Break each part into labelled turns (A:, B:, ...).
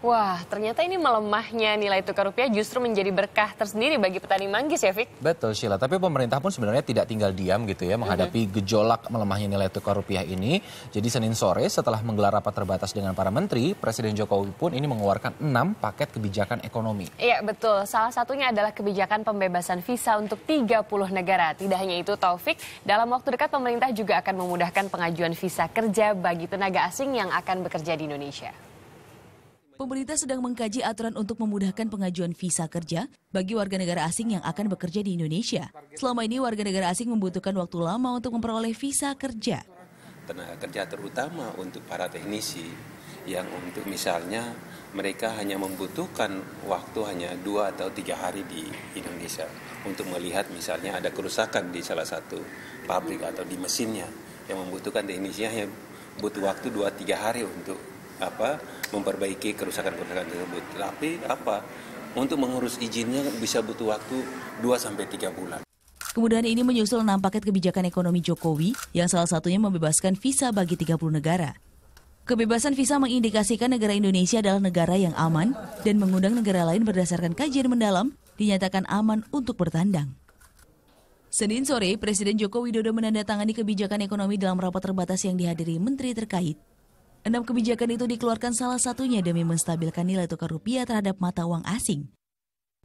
A: Wah, ternyata ini melemahnya nilai tukar rupiah justru menjadi berkah tersendiri bagi petani manggis ya, Fik?
B: Betul, Sheila. Tapi pemerintah pun sebenarnya tidak tinggal diam gitu ya menghadapi gejolak melemahnya nilai tukar rupiah ini. Jadi Senin sore setelah menggelar rapat terbatas dengan para menteri, Presiden Jokowi pun ini mengeluarkan enam paket kebijakan ekonomi.
A: Iya, betul. Salah satunya adalah kebijakan pembebasan visa untuk 30 negara. Tidak hanya itu, Taufik, dalam waktu dekat pemerintah juga akan memudahkan pengajuan visa kerja bagi tenaga asing yang akan bekerja di Indonesia.
C: Pemerintah sedang mengkaji aturan untuk memudahkan pengajuan visa kerja bagi warga negara asing yang akan bekerja di Indonesia. Selama ini warga negara asing membutuhkan waktu lama untuk memperoleh visa kerja.
D: Tenaga kerja terutama untuk para teknisi yang untuk misalnya mereka hanya membutuhkan waktu hanya dua atau tiga hari di Indonesia untuk melihat misalnya ada kerusakan di salah satu pabrik atau di mesinnya yang membutuhkan teknisinya yang butuh waktu dua tiga hari untuk apa memperbaiki kerusakan-kerusakan tersebut. Tapi apa? Untuk mengurus izinnya bisa butuh waktu 2 sampai 3 bulan.
C: Kemudahan ini menyusul enam paket kebijakan ekonomi Jokowi yang salah satunya membebaskan visa bagi 30 negara. Kebebasan visa mengindikasikan negara Indonesia adalah negara yang aman dan mengundang negara lain berdasarkan kajian mendalam dinyatakan aman untuk bertandang. Senin sore, Presiden Joko Widodo menandatangani kebijakan ekonomi dalam rapat terbatas yang dihadiri menteri terkait Enam kebijakan itu dikeluarkan salah satunya demi menstabilkan nilai tukar rupiah terhadap mata uang asing.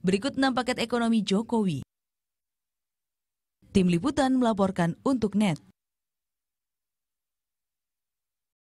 C: Berikut enam paket ekonomi Jokowi. Tim Liputan melaporkan untuk NET.